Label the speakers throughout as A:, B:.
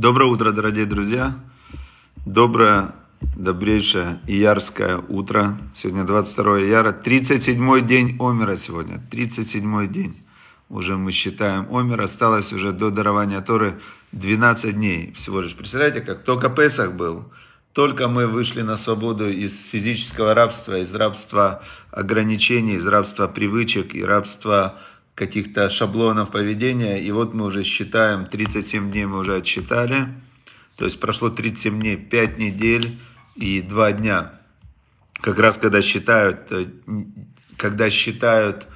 A: Доброе утро, дорогие друзья. Доброе, добрейшее иярское утро. Сегодня 22 яра, 37 день Омера сегодня, 37 день. Уже мы считаем Омер, осталось уже до дарования Торы 12 дней всего лишь. Представляете, как только Песах был, только мы вышли на свободу из физического рабства, из рабства ограничений, из рабства привычек и рабства каких-то шаблонов поведения. И вот мы уже считаем, 37 дней мы уже отсчитали. То есть прошло 37 дней, 5 недель и 2 дня. Как раз когда считают, э, когда считают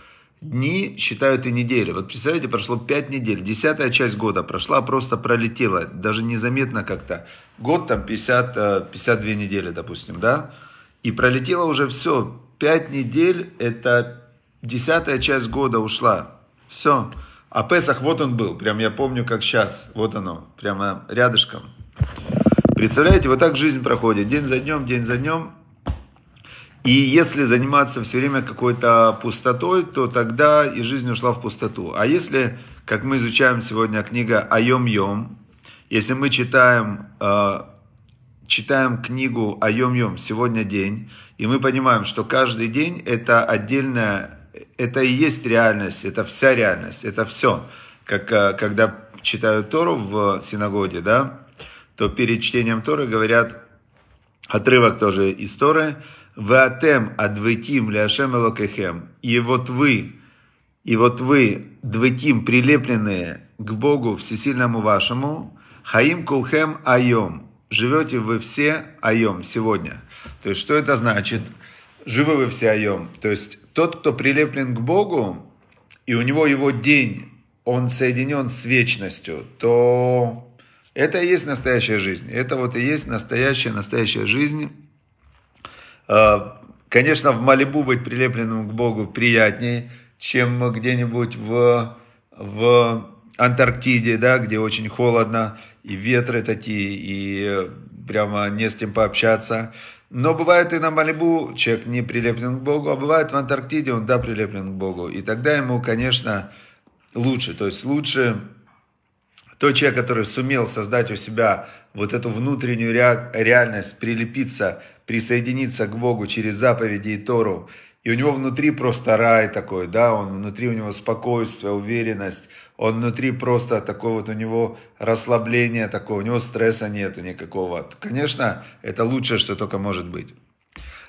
A: дни, считают и недели. Вот представляете, прошло 5 недель. Десятая часть года прошла, просто пролетела. Даже незаметно как-то. Год там 50, 52 э, недели, допустим, да? И пролетело уже все. 5 недель это десятая часть года ушла. Все. А Песах вот он был, прям я помню, как сейчас. Вот оно, прямо рядышком. Представляете, вот так жизнь проходит. День за днем, день за днем. И если заниматься все время какой-то пустотой, то тогда и жизнь ушла в пустоту. А если, как мы изучаем сегодня книга «Айом-йом», если мы читаем, э, читаем книгу «Айом-йом» «Сегодня день», и мы понимаем, что каждый день – это отдельная это и есть реальность, это вся реальность, это все. Как э, когда читают Тору в синагоге, да, то перед чтением Торы говорят отрывок тоже из Торы. «Ватем адвитим ляшем элокехем». И вот вы, и вот вы, двитим, прилепленные к Богу всесильному вашему, хаим кулхем айом. Живете вы все айом сегодня. То есть, что это значит? Живы вы все айом. То есть, тот, кто прилеплен к Богу, и у него его день, он соединен с вечностью, то это и есть настоящая жизнь. Это вот и есть настоящая, настоящая жизнь. А, конечно, в Малибу быть прилепленным к Богу приятнее, чем где-нибудь в, в Антарктиде, да, где очень холодно, и ветры такие, и прямо не с кем пообщаться. Но бывает и на Малибу человек не прилеплен к Богу, а бывает в Антарктиде он, да, прилеплен к Богу. И тогда ему, конечно, лучше. То есть лучше тот человек, который сумел создать у себя вот эту внутреннюю реальность, прилепиться, присоединиться к Богу через заповеди и Тору, и у него внутри просто рай такой, да, он внутри у него спокойствие, уверенность, он внутри просто такое вот у него расслабление такое, у него стресса нету никакого. Конечно, это лучшее, что только может быть.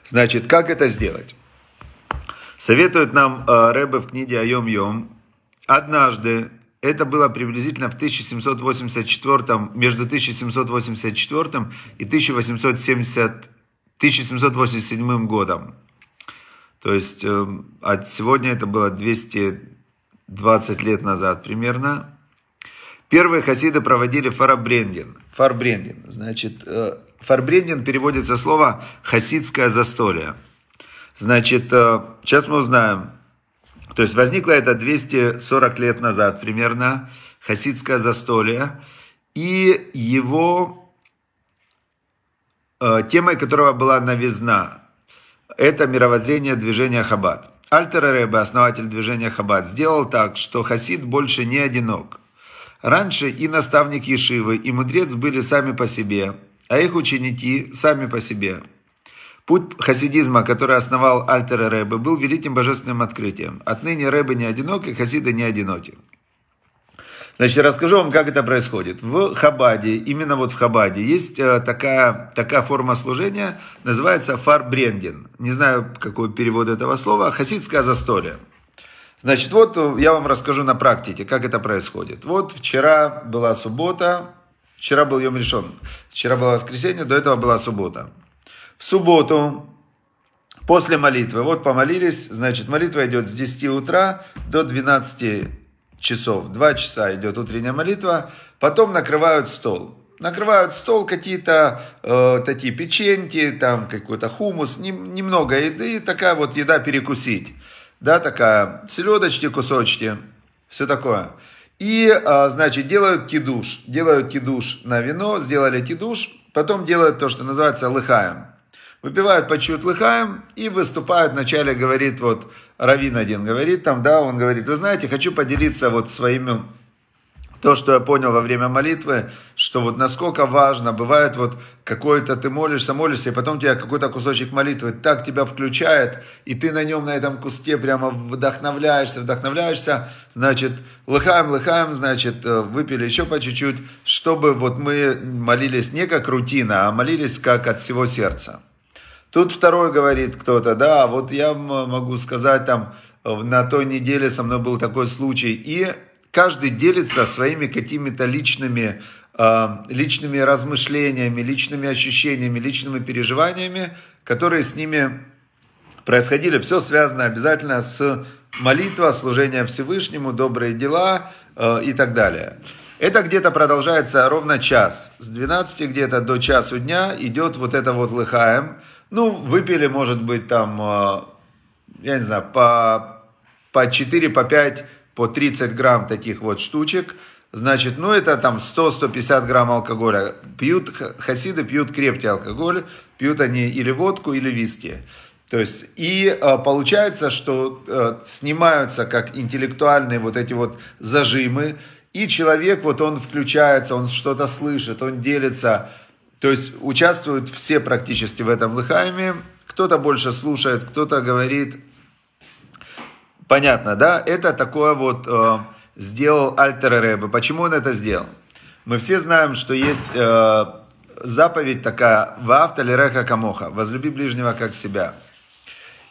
A: Значит, как это сделать? Советует нам э, Рэбе в книге «Айом Йом». Однажды, это было приблизительно в 1784, между 1784 и 1870, 1787 годом. То есть эм, от сегодня это было 200 20 лет назад примерно. Первые хасиды проводили фарабрендин. Фарбрендин, значит, э, фарбрендин переводится слово «хасидское застолье». Значит, э, сейчас мы узнаем. То есть возникло это 240 лет назад примерно, хасидское застолье. И его э, темой которого была новизна. Это мировоззрение движения Хаббат. Альтер Ребе, основатель движения Хабад, сделал так, что хасид больше не одинок. Раньше и наставник Ешивы, и мудрец были сами по себе, а их ученики сами по себе. Путь хасидизма, который основал Альтер Ребе, был великим божественным открытием. Отныне Ребе не одинок, и хасиды не одиноки. Значит, расскажу вам, как это происходит. В Хабаде, именно вот в Хабаде, есть э, такая, такая форма служения, называется фарбрендин. Не знаю, какой перевод этого слова. Хасидское застолье. Значит, вот э, я вам расскажу на практике, как это происходит. Вот вчера была суббота, вчера был Йом решен, вчера было воскресенье, до этого была суббота. В субботу после молитвы, вот помолились, значит, молитва идет с 10 утра до 12 часов, два часа идет утренняя молитва, потом накрывают стол. Накрывают стол какие-то э, такие печеньки, там какой-то хумус, не, немного еды, такая вот еда перекусить. Да, такая, селедочки, кусочки, все такое. И, э, значит, делают кидуш. Делают кидуш на вино, сделали кидуш, потом делают то, что называется лыхаем. Выпивают по чуть лыхаем и выступают вначале, говорит, вот, Равин один говорит там, да, он говорит, вы знаете, хочу поделиться вот своими то, что я понял во время молитвы, что вот насколько важно, бывает вот какой то ты молишься, молишься, и потом тебя какой-то кусочек молитвы так тебя включает, и ты на нем, на этом куске прямо вдохновляешься, вдохновляешься, значит, лыхаем, лыхаем, значит, э, выпили еще по чуть-чуть, чтобы вот мы молились не как рутина, а молились как от всего сердца. Тут второй говорит кто-то, да, вот я могу сказать, там, на той неделе со мной был такой случай. И каждый делится своими какими-то личными, а, личными размышлениями, личными ощущениями, личными переживаниями, которые с ними происходили. Все связано обязательно с молитва, служение Всевышнему, добрые дела э, и так далее. Это где-то продолжается ровно час. С 12 где-то до часу дня идет вот это вот лыхаем – ну, выпили, может быть, там, э, я не знаю, по, по 4, по 5, по 30 грамм таких вот штучек. Значит, ну это там 100-150 грамм алкоголя. Пьют, хасиды пьют крепкий алкоголь, пьют они или водку, или виски. То есть, и э, получается, что э, снимаются как интеллектуальные вот эти вот зажимы, и человек, вот он включается, он что-то слышит, он делится то есть участвуют все практически в этом лыхайме. Кто-то больше слушает, кто-то говорит. Понятно, да? Это такое вот э, сделал Альтер Рэбе. Почему он это сделал? Мы все знаем, что есть э, заповедь такая «Ваав талереха камоха» – «Возлюби ближнего как себя».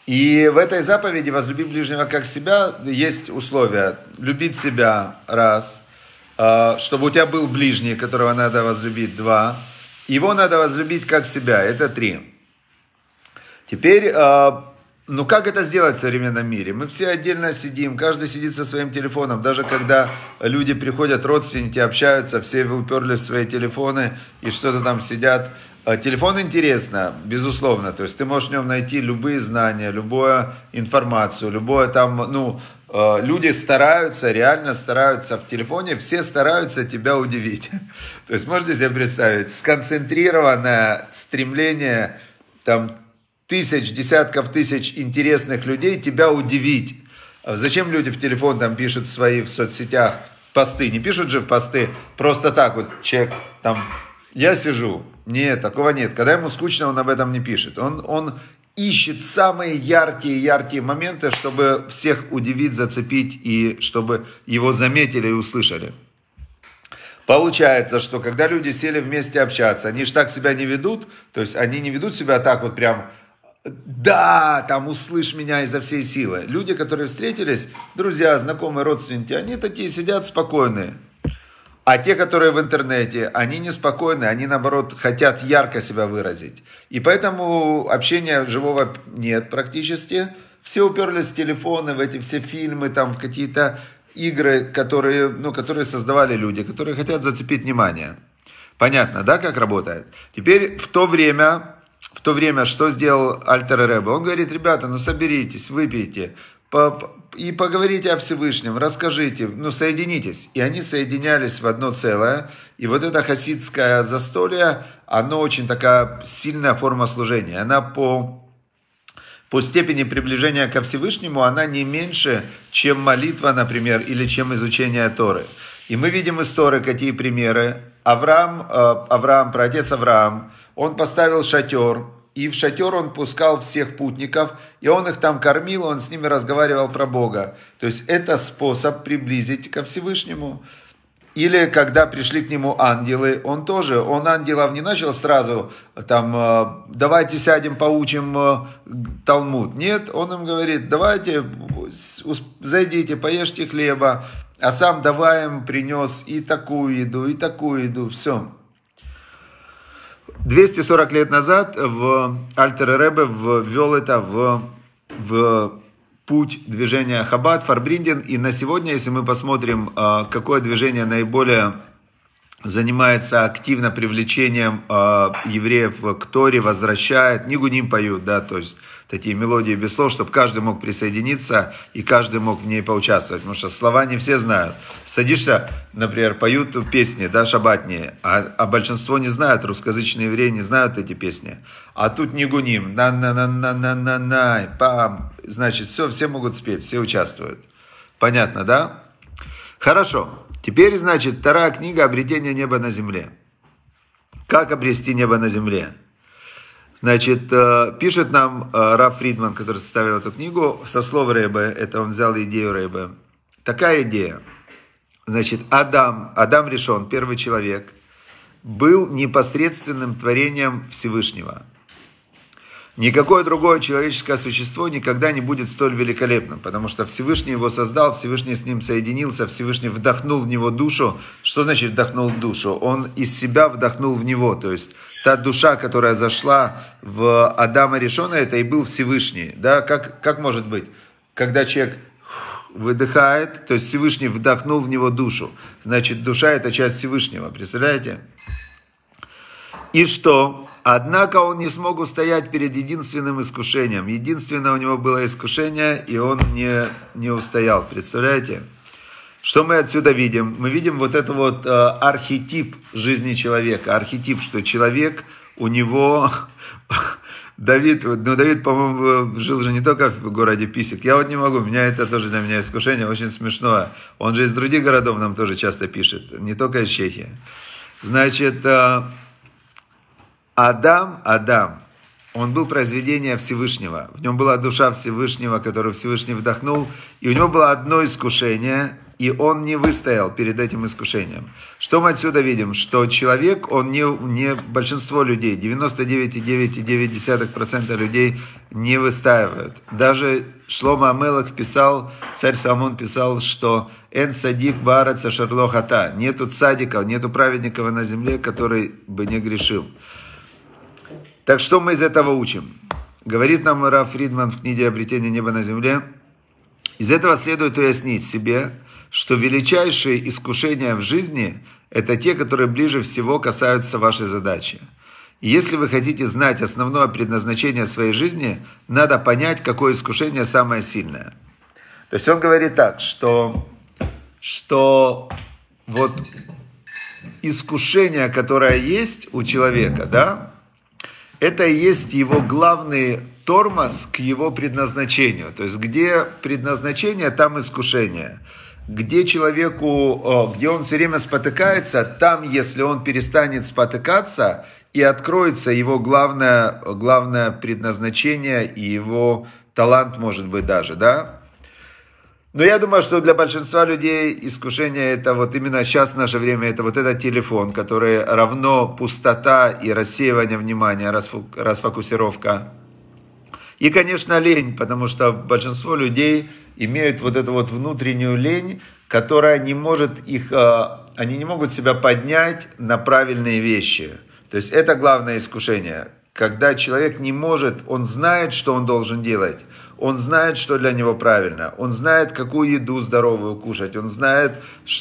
A: И в этой заповеди «Возлюби ближнего как себя» есть условия. Любить себя – раз. Э, чтобы у тебя был ближний, которого надо возлюбить – два. Его надо возлюбить как себя. Это три. Теперь, а, ну как это сделать в современном мире? Мы все отдельно сидим, каждый сидит со своим телефоном. Даже когда люди приходят, родственники общаются, все уперли в свои телефоны и что-то там сидят. А, телефон интересно, безусловно, то есть ты можешь в нем найти любые знания, любую информацию, любое там, ну, Э, люди стараются, реально стараются в телефоне, все стараются тебя удивить. То есть можете себе представить, сконцентрированное стремление там тысяч, десятков тысяч интересных людей тебя удивить. А зачем люди в телефон там пишут свои в соцсетях посты? Не пишут же посты просто так вот, чек, там, я сижу. Нет, такого нет. Когда ему скучно, он об этом не пишет. Он, он ищет самые яркие, яркие моменты, чтобы всех удивить, зацепить и чтобы его заметили и услышали. Получается, что когда люди сели вместе общаться, они же так себя не ведут, то есть они не ведут себя так вот прям, да, там услышь меня изо всей силы. Люди, которые встретились, друзья, знакомые, родственники, они такие сидят спокойные, а те, которые в интернете, они неспокойны, они, наоборот, хотят ярко себя выразить. И поэтому общения живого нет практически. Все уперлись в телефоны, в эти все фильмы, там, в какие-то игры, которые, ну, которые создавали люди, которые хотят зацепить внимание. Понятно, да, как работает? Теперь в то время, в то время, что сделал Альтер Рэбе? Он говорит, ребята, ну соберитесь, выпейте, и поговорите о Всевышнем, расскажите, ну, соединитесь. И они соединялись в одно целое. И вот это хасидское застолье, оно очень такая сильная форма служения. Она по, по степени приближения ко Всевышнему, она не меньше, чем молитва, например, или чем изучение Торы. И мы видим из Торы какие примеры. Авраам, э, Авраам, праотец Авраам, он поставил шатер, и в шатер он пускал всех путников, и он их там кормил, он с ними разговаривал про Бога. То есть это способ приблизить ко Всевышнему. Или когда пришли к нему ангелы, он тоже, он ангелов не начал сразу, там, э, давайте сядем, поучим э, Талмуд. Нет, он им говорит, давайте, зайдите, поешьте хлеба, а сам давай им принес и такую еду, и такую еду, все. 240 лет назад в Альтер Ребе ввел это в, в путь движения Хаббат, Фарбриндин. И на сегодня, если мы посмотрим, а, какое движение наиболее занимается активно привлечением э, евреев к Торе, возвращает, нигуним поют, да, то есть такие мелодии без слов, чтобы каждый мог присоединиться и каждый мог в ней поучаствовать, потому что слова не все знают. Садишься, например, поют песни, да, шабатные, а, а большинство не знают, русскоязычные евреи не знают эти песни. А тут нигуним, на-на-на-на-на-на-на, пам, значит, все, все могут спеть, все участвуют. Понятно, да? Хорошо. Теперь, значит, вторая книга «Обретение неба на земле». Как обрести небо на земле? Значит, э, пишет нам э, Раф Фридман, который составил эту книгу, со слов Рэбе, это он взял идею Рэбе. Такая идея. Значит, Адам, Адам решен, первый человек, был непосредственным творением Всевышнего – Никакое другое человеческое существо никогда не будет столь великолепным, потому что Всевышний его создал, Всевышний с ним соединился, Всевышний вдохнул в него душу. Что значит вдохнул душу? Он из себя вдохнул в него, то есть та душа, которая зашла в Адама Решона, это и был Всевышний. Да? Как, как может быть, когда человек выдыхает, то есть Всевышний вдохнул в него душу. Значит, душа – это часть Всевышнего, представляете? И что? Однако он не смог устоять перед единственным искушением. Единственное у него было искушение, и он не, не устоял. Представляете? Что мы отсюда видим? Мы видим вот этот вот э, архетип жизни человека. Архетип, что человек, у него... Давид, ну Давид, по-моему, жил же не только в городе Писик. Я вот не могу, меня это тоже для меня искушение, очень смешное. Он же из других городов нам тоже часто пишет, не только из Чехии. Значит, э, Адам, Адам. Он был произведение Всевышнего. В нем была душа Всевышнего, которую Всевышний вдохнул. И у него было одно искушение, и он не выстоял перед этим искушением. Что мы отсюда видим? Что человек, он не, не большинство людей, 99,9% людей не выстаивают. Даже Шлома Амелах писал, царь Соломон писал, что «Эн садик бараца шарлохата» – нету цадиков, нету праведников на земле, который бы не грешил. Так что мы из этого учим? Говорит нам Раф Фридман в книге «Обретение неба на земле». Из этого следует уяснить себе, что величайшие искушения в жизни – это те, которые ближе всего касаются вашей задачи. И если вы хотите знать основное предназначение своей жизни, надо понять, какое искушение самое сильное. То есть он говорит так, что, что вот искушение, которое есть у человека, да, это и есть его главный тормоз к его предназначению. То есть где предназначение, там искушение. Где человеку, э, где он все время спотыкается, там, если он перестанет спотыкаться, и откроется его главное, главное предназначение и его талант, может быть, даже, да? Но я думаю, что для большинства людей искушение это вот именно сейчас в наше время, это вот этот телефон, который равно пустота и рассеивание внимания, расфокусировка. И, конечно, лень, потому что большинство людей имеют вот эту вот внутреннюю лень, которая не может их, э, они не могут себя поднять на правильные вещи. То есть это главное искушение, когда человек не может, он знает, что он должен делать, он знает, что для него правильно. Он знает, какую еду здоровую кушать. Он знает,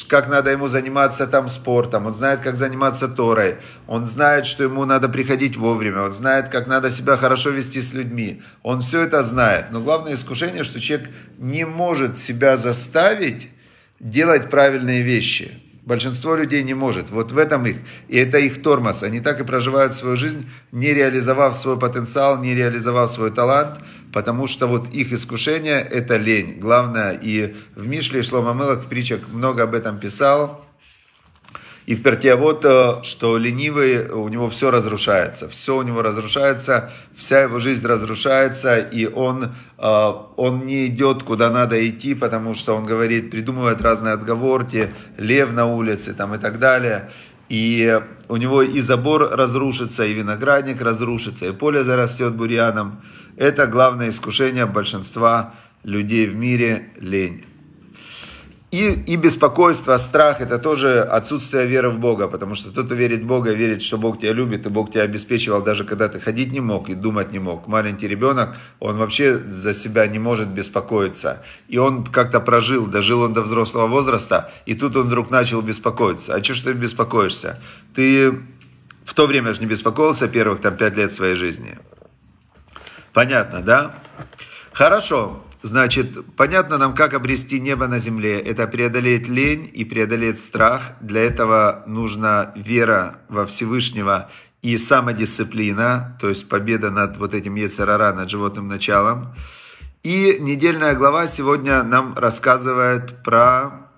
A: как надо ему заниматься там спортом. Он знает, как заниматься Торой. Он знает, что ему надо приходить вовремя. Он знает, как надо себя хорошо вести с людьми. Он все это знает. Но главное искушение, что человек не может себя заставить делать правильные вещи. Большинство людей не может. Вот в этом их. И это их тормоз. Они так и проживают свою жизнь, не реализовав свой потенциал, не реализовав свой талант, потому что вот их искушение – это лень. Главное, и в Мишле и Шлома Мылок в притчах много об этом писал. И в вот э, что ленивый, у него все разрушается, все у него разрушается, вся его жизнь разрушается, и он, э, он не идет, куда надо идти, потому что он говорит, придумывает разные отговорки, лев на улице там, и так далее. И у него и забор разрушится, и виноградник разрушится, и поле зарастет бурьяном. Это главное искушение большинства людей в мире – лень. И, и беспокойство, а страх – это тоже отсутствие веры в Бога, потому что тот, кто верит в Бога, верит, что Бог тебя любит, и Бог тебя обеспечивал, даже когда ты ходить не мог и думать не мог. Маленький ребенок, он вообще за себя не может беспокоиться. И он как-то прожил, дожил он до взрослого возраста, и тут он вдруг начал беспокоиться. А что ж ты беспокоишься? Ты в то время же не беспокоился первых там пять лет своей жизни. Понятно, да? Хорошо. Значит, понятно нам, как обрести небо на земле. Это преодолеть лень и преодолеть страх. Для этого нужна вера во Всевышнего и самодисциплина, то есть победа над вот этим Ецерара, над животным началом. И недельная глава сегодня нам рассказывает про...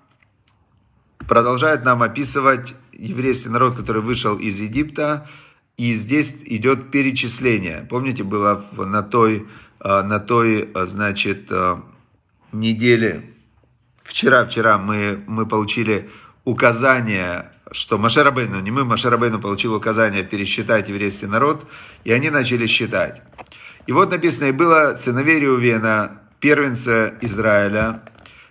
A: Продолжает нам описывать еврейский народ, который вышел из Египта. И здесь идет перечисление. Помните, было на той а, на той, а, значит, а, неделе, вчера, вчера мы, мы получили указание, что Машарабейну, не мы, Машарабейну получил указание пересчитать еврейский народ, и они начали считать. И вот написано, и было сыновей Реувена, первенца Израиля,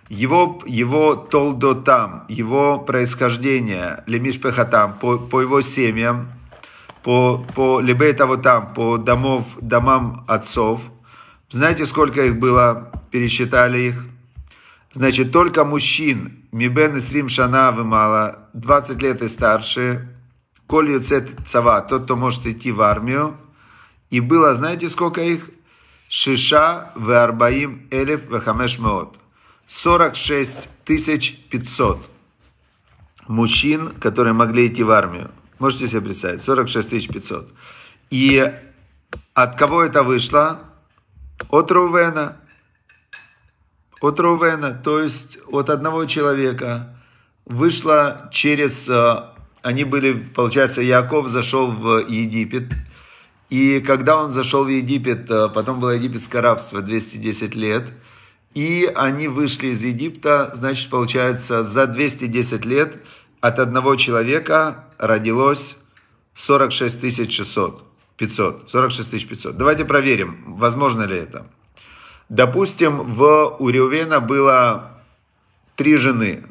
A: его, его толдотам, его происхождение, лемиш пехатам, по, по его семьям, по, по там, по домов, домам отцов – знаете, сколько их было? Пересчитали их. Значит, только мужчин, Мибен и Срим Шанавы мало, 20 лет и старше, Коль Юцет Цава, тот, кто может идти в армию. И было, знаете, сколько их? Шиша в Арбаим Элев в Хамешмеот. 46 500 мужчин, которые могли идти в армию. Можете себе представить, 46 500. И от кого это вышло? от Рувена, от Рувена, то есть от одного человека, вышла через, э, они были, получается, Яков зашел в Египет, и когда он зашел в Египет, э, потом было египетское рабство 210 лет, и они вышли из Египта, значит, получается, за 210 лет от одного человека родилось 46 600. 500, 46 тысяч 500. Давайте проверим, возможно ли это. Допустим, в, у Риувена было три жены.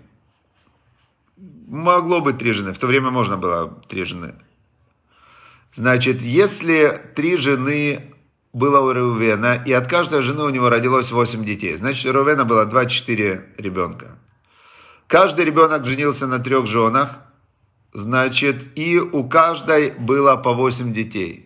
A: Могло быть три жены. В то время можно было три жены. Значит, если три жены было у Рувена, и от каждой жены у него родилось 8 детей. Значит, у Рувена было 24 ребенка. Каждый ребенок женился на трех женах, значит, и у каждой было по 8 детей.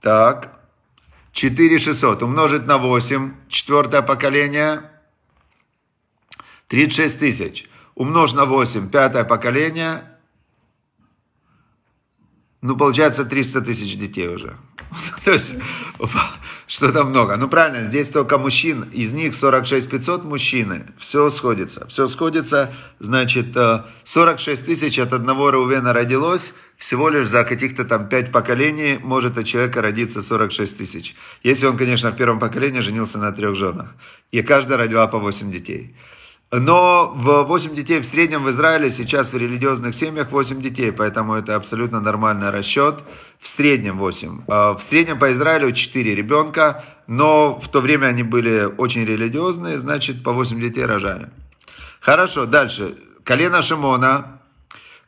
A: Так. 4600 умножить на 8, четвертое поколение. 36 тысяч. Умножить на 8, пятое поколение ну, получается 300 тысяч детей уже. То есть, что-то много. Ну, правильно, здесь только мужчин, из них 46 500 мужчины, все сходится. Все сходится, значит, 46 э, тысяч от одного Рувена родилось, всего лишь за каких-то там 5 поколений может от человека родиться 46 тысяч. Если он, конечно, в первом поколении женился на трех женах. И каждая родила по 8 детей. Но 8 детей в среднем в Израиле сейчас в религиозных семьях 8 детей, поэтому это абсолютно нормальный расчет. В среднем 8. А, в среднем по Израилю 4 ребенка, но в то время они были очень религиозные, значит по 8 детей рожали. Хорошо, дальше. Колено Шимона.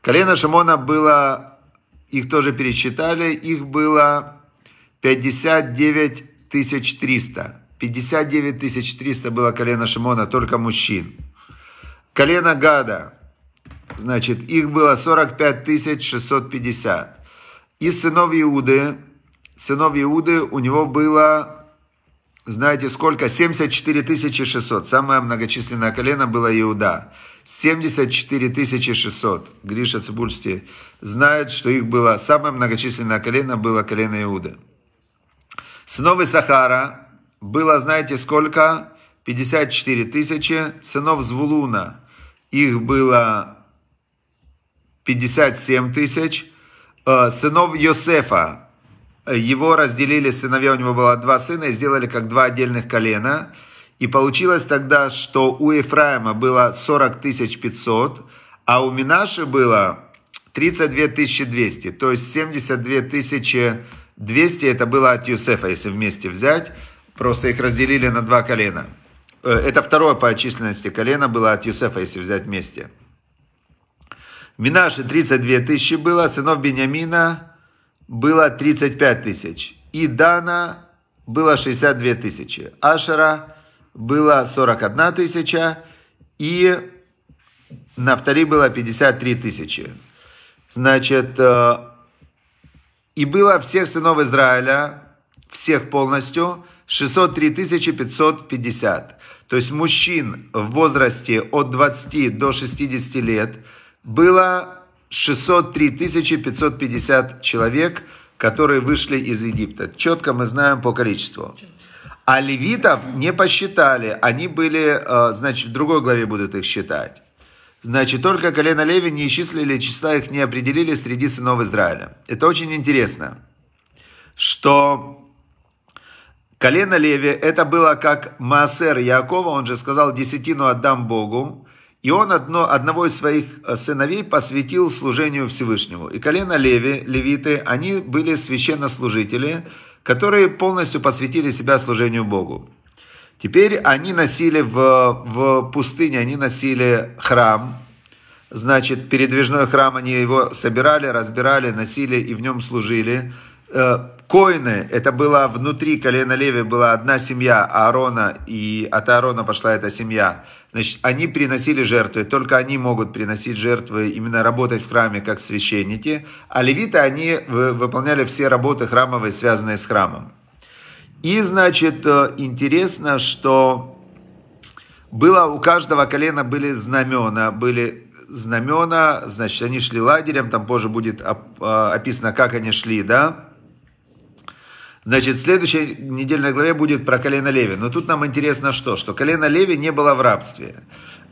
A: Колено Шимона было, их тоже пересчитали, их было 59 300. 59 300 было колено Шимона, только мужчин. Колено Гада. Значит, их было 45 650. И сынов Иуды, сынов Иуды у него было, знаете сколько? 74 600. Самое многочисленное колено было Иуда. 74 600. Гриша Цибульский знает, что их было, самое многочисленное колено было колено Иуды. Сынов Сахара было, знаете сколько? 54 тысячи. Сынов Звулуна, их было 57 тысяч. Э, сынов Йосефа, его разделили сыновья, у него было два сына, и сделали как два отдельных колена. И получилось тогда, что у Ефраима было 40 500, а у Минаши было 32 200, то есть 72 200 это было от Юсефа, если вместе взять, просто их разделили на два колена – Э, это второе по численности колено было от Юсефа, если взять вместе. Минаши 32 тысячи было, сынов Бениамина было 35 тысяч. И Дана было 62 тысячи. Ашера было 41 тысяча. И Нафтари было 53 тысячи. Значит, э, и было всех сынов Израиля, всех полностью, 603 550 то есть мужчин в возрасте от 20 до 60 лет, было 603 550 человек, которые вышли из Египта. Четко мы знаем по количеству. А левитов не посчитали, они были, э, значит, в другой главе будут их считать. Значит, только колено Леви не исчислили, числа их не определили среди сынов Израиля. Это очень интересно, что Колено Леви, это было как Маасер Якова, он же сказал, десятину отдам Богу. И он одно, одного из своих э, сыновей посвятил служению Всевышнему. И колено Леви, левиты, они были священнослужители, которые полностью посвятили себя служению Богу. Теперь они носили в, в пустыне, они носили храм, значит, передвижной храм, они его собирали, разбирали, носили и в нем служили. Э, Коины, это было внутри колена Леви была одна семья Аарона, и от Аарона пошла эта семья. Значит, они приносили жертвы, только они могут приносить жертвы, именно работать в храме как священники, а левиты, они выполняли все работы храмовые, связанные с храмом. И, значит, э, интересно, что было у каждого колена были знамена, были знамена, значит, они шли лагерем, там позже будет э, описано, как они шли, да, Значит, в следующей недельной главе будет про колено Леви. Но тут нам интересно что? Что колено Леви не было в рабстве.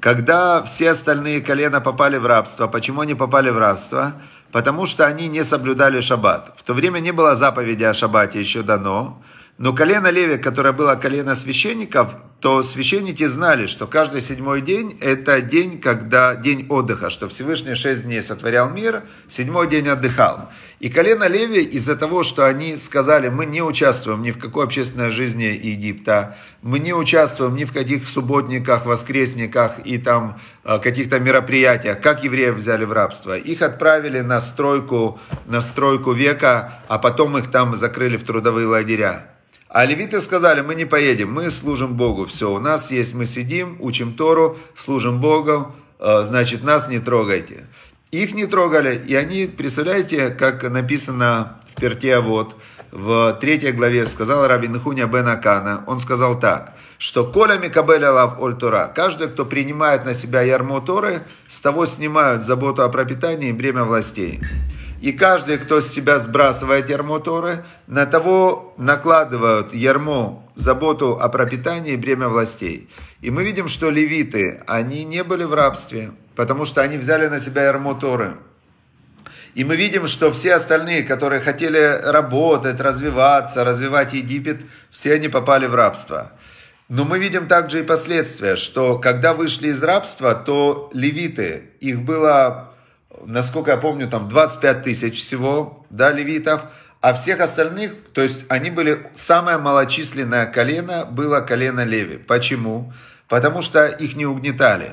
A: Когда все остальные колена попали в рабство, почему они попали в рабство? Потому что они не соблюдали шаббат. В то время не было заповеди о шаббате еще дано. Но колено Леви, которое было колено священников, то священники знали, что каждый седьмой день – это день, когда день отдыха, что Всевышний шесть дней сотворял мир, седьмой день отдыхал. И колено Леви из-за того, что они сказали, мы не участвуем ни в какой общественной жизни Египта, мы не участвуем ни в каких субботниках, воскресниках и там э, каких-то мероприятиях, как евреев взяли в рабство. Их отправили на стройку, на стройку века, а потом их там закрыли в трудовые лагеря. А левиты сказали, мы не поедем, мы служим Богу, все, у нас есть, мы сидим, учим Тору, служим Богу, э, значит, нас не трогайте. Их не трогали, и они, представляете, как написано в Перте, вот, в третьей главе сказал Рабин Хуня бен Акана, он сказал так, что «Коля Микабеля лав оль Тора» каждый, кто принимает на себя ярмо Торы, с того снимают заботу о пропитании и бремя властей. И каждый, кто с себя сбрасывает ярмо Торы, на того накладывают ярмо, заботу о пропитании и бремя властей. И мы видим, что левиты, они не были в рабстве, потому что они взяли на себя ярмо Торы. И мы видим, что все остальные, которые хотели работать, развиваться, развивать Египет, все они попали в рабство. Но мы видим также и последствия, что когда вышли из рабства, то левиты, их было насколько я помню, там 25 тысяч всего, да, левитов, а всех остальных, то есть они были, самое малочисленное колено было колено Леви. Почему? Потому что их не угнетали.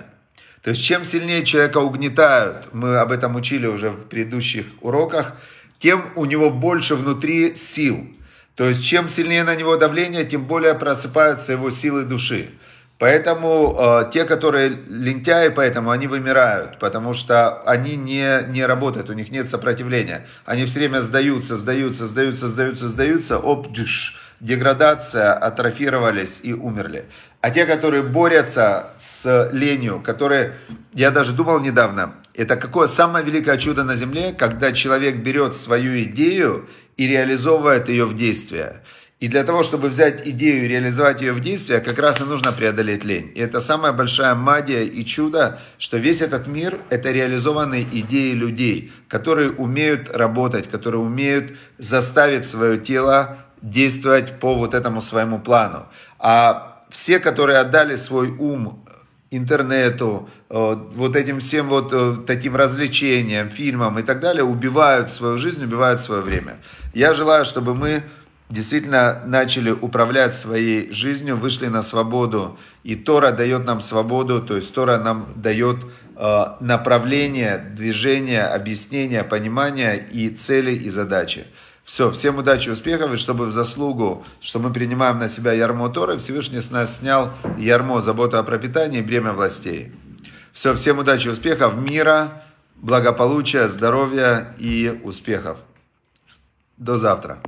A: То есть чем сильнее человека угнетают, мы об этом учили уже в предыдущих уроках, тем у него больше внутри сил. То есть чем сильнее на него давление, тем более просыпаются его силы души. Поэтому э, те, которые лентяи, поэтому они вымирают, потому что они не, не работают, у них нет сопротивления. Они все время сдаются, сдаются, сдаются, сдаются, сдаются, оп, джиш, деградация, атрофировались и умерли. А те, которые борются с ленью, которые, я даже думал недавно, это какое самое великое чудо на земле, когда человек берет свою идею и реализовывает ее в действие. И для того, чтобы взять идею и реализовать ее в действие, как раз и нужно преодолеть лень. И это самая большая магия и чудо, что весь этот мир – это реализованные идеи людей, которые умеют работать, которые умеют заставить свое тело действовать по вот этому своему плану. А все, которые отдали свой ум э, интернету, э, вот этим всем вот э, таким развлечениям, фильмам и так далее, убивают свою жизнь, убивают свое время. Я желаю, чтобы мы действительно начали управлять своей жизнью, вышли на свободу. И Тора дает нам свободу, то есть Тора нам дает э, направление, движение, объяснение, понимание и цели и задачи. Все, всем удачи, успехов, и чтобы в заслугу, что мы принимаем на себя ярмо Торы, Всевышний с нас снял ярмо забота о пропитании и бремя властей. Все, всем удачи, успехов, мира, благополучия, здоровья и успехов. До завтра.